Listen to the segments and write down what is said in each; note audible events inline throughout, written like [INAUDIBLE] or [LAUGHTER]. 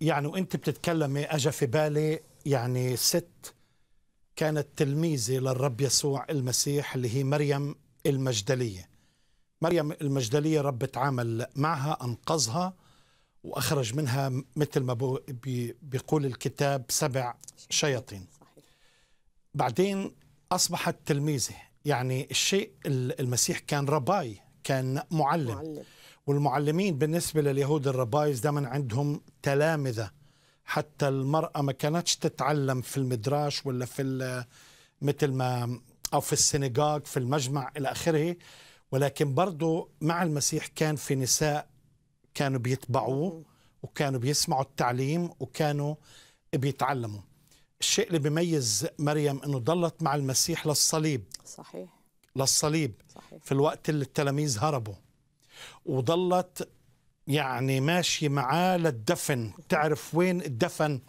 يعني وانت بتتكلمي اجى في بالي يعني ست كانت تلميذه للرب يسوع المسيح اللي هي مريم المجدليه مريم المجدليه رب تعامل معها انقذها واخرج منها مثل ما بيقول الكتاب سبع شياطين بعدين اصبحت تلميذه يعني الشيء المسيح كان رباي كان معلم, معلم. والمعلمين بالنسبة لليهود الربايز دائما عندهم تلامذة حتى المرأة ما كانتش تتعلم في المدراش ولا في مثل ما أو في السينجاج في المجمع إلى آخره ولكن برضو مع المسيح كان في نساء كانوا بيتبعوه وكانوا بيسمعوا التعليم وكانوا بيتعلموا الشيء اللي بيميز مريم انه ضلت مع المسيح للصليب صحيح للصليب صحيح. في الوقت اللي التلاميذ هربوا وظلت يعني ماشي معاه للدفن تعرف وين الدفن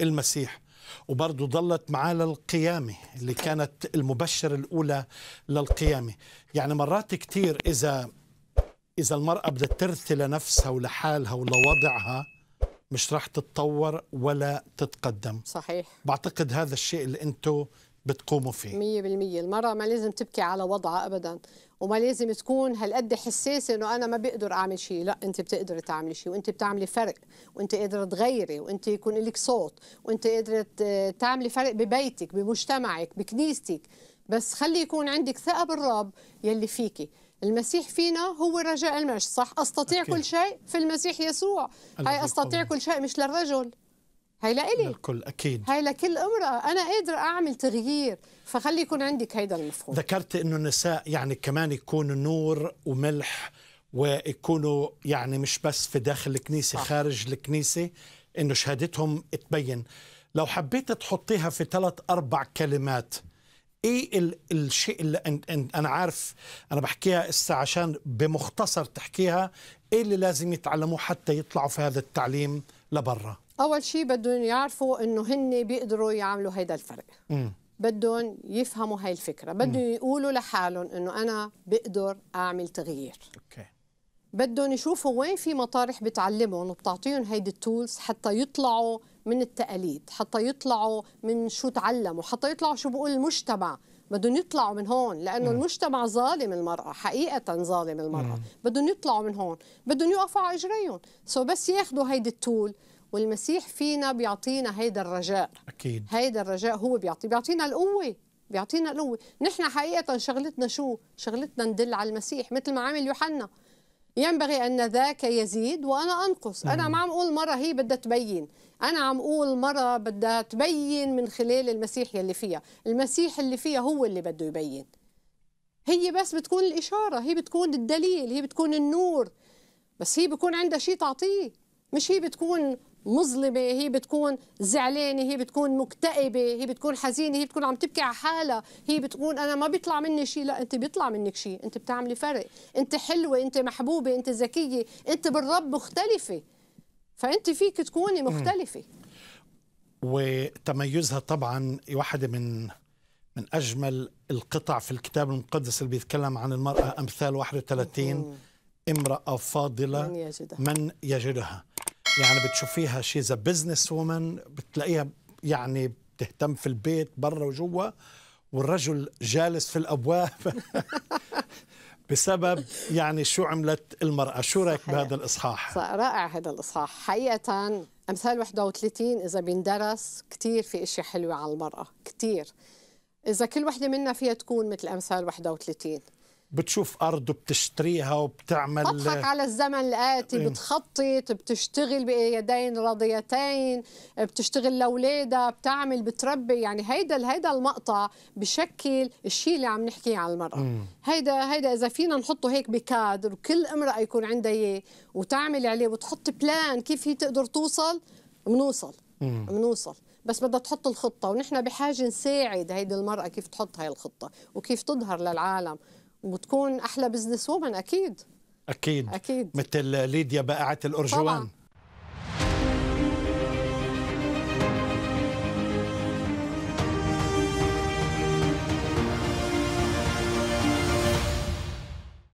المسيح وبرضه ظلت معاه للقيامة اللي كانت المبشر الأولى للقيامة يعني مرات كتير إذا إذا المرأة بدها ترثي لنفسها ولحالها ولوضعها مش راح تتطور ولا تتقدم صحيح بعتقد هذا الشيء اللي أنتم بتقوموا فيه 100% المرأة ما لازم تبكي على وضعها أبدا وما لازم تكون هالقد حساسة إنه أنا ما بقدر أعمل شيء لا أنت بتقدري تعملي شيء وأنت بتعملي فرق وأنت قادرة تغيري وأنت يكون لك صوت وأنت قادرة تعملي فرق ببيتك بمجتمعك بكنيستك بس خلي يكون عندك ثقة بالرب يلي فيكي المسيح فينا هو رجاء المجد صح استطيع أكيد. كل شيء في المسيح يسوع هاي استطيع قوي. كل شيء مش للرجل هي لإلي للكل أكيد هي لكل امرأة أنا قادرة أعمل تغيير فخلي يكون عندك هيدا المفهوم ذكرت إنه النساء يعني كمان يكونوا نور وملح ويكونوا يعني مش بس في داخل الكنيسة صح. خارج الكنيسة إنه شهادتهم تبين لو حبيت تحطيها في ثلاث أربع كلمات ايه ال الشيء اللي أن أن انا عارف انا بحكيها هسه عشان بمختصر تحكيها ايه اللي لازم يتعلموه حتى يطلعوا في هذا التعليم لبرا اول شيء بدهم يعرفوا انه هن بيقدروا يعملوا هيدا الفرق م. بدهم يفهموا هاي الفكره بدهم يقولوا لحالهم انه انا بقدر اعمل تغيير اوكي بدهم يشوفوا وين في مطارح بتعلمهم وبتعطيهم هيدي التولز حتى يطلعوا من التقاليد حتى يطلعوا من شو تعلموا حتى يطلعوا شو بقول المجتمع بدهم يطلعوا من هون لانه المجتمع ظالم المراه حقيقه ظالم المراه بدهم يطلعوا من هون بدهم يوقفوا على اجريهم سو بس ياخذوا هيدي التول والمسيح فينا بيعطينا هيدا الرجاء اكيد هيدا الرجاء هو بيعطي بيعطينا القوه بيعطينا القوه نحن حقيقه شغلتنا شو شغلتنا ندل على المسيح مثل ما عمل يوحنا ينبغي أن ذاك يزيد وأنا أنقص أنا ما عم أقول مرة هي بدها تبين أنا عم أقول مرة بدها تبين من خلال المسيح يلي فيها المسيح اللي فيها هو اللي بده يبين هي بس بتكون الإشارة هي بتكون الدليل هي بتكون النور بس هي بكون عندها شيء تعطيه مش هي بتكون مظلمه هي بتكون زعلانه هي بتكون مكتئبه هي بتكون حزينه هي بتكون عم تبكي على حالها هي بتقول انا ما بيطلع مني شيء لا انت بيطلع منك شيء انت بتعملي فرق انت حلوه انت محبوبه انت ذكيه انت بالرب مختلفه فانت فيك تكوني مختلفه وتميزها طبعا واحده من من اجمل القطع في الكتاب المقدس اللي بيتكلم عن المراه امثال 31 امراه فاضله من يجدها, من يجدها يعني بتشوفيها شي ذا بزنس وومن بتلاقيها يعني بتهتم في البيت برا وجوا والرجل جالس في الابواب [LAUGHS] بسبب يعني شو عملت المرأة شو رأيك بهذا الإصحاح رائع هذا الإصحاح حقيقة أمثال 31 إذا بيندرس كثير في أشياء حلوة على المرأة كثير إذا كل وحدة منا فيها تكون مثل أمثال 31 بتشوف ارض وبتشتريها وبتعمل بتضحك على الزمن الاتي إيه. بتخطط بتشتغل بيدين راضيتين بتشتغل لاولادها بتعمل بتربي يعني هيدا هيدا المقطع بشكل الشيء اللي عم نحكيه عن المراه هيدا هيدا اذا فينا نحطه هيك بكادر وكل امراه يكون عندها اياه وتعمل عليه وتحط بلان كيف هي تقدر توصل بنوصل بنوصل بس بدها تحط الخطه ونحن بحاجه نساعد هيدي المراه كيف تحط هاي الخطه وكيف تظهر للعالم وتكون احلى بزنس وومن اكيد اكيد اكيد مثل ليديا بائعه الارجوان طبعا.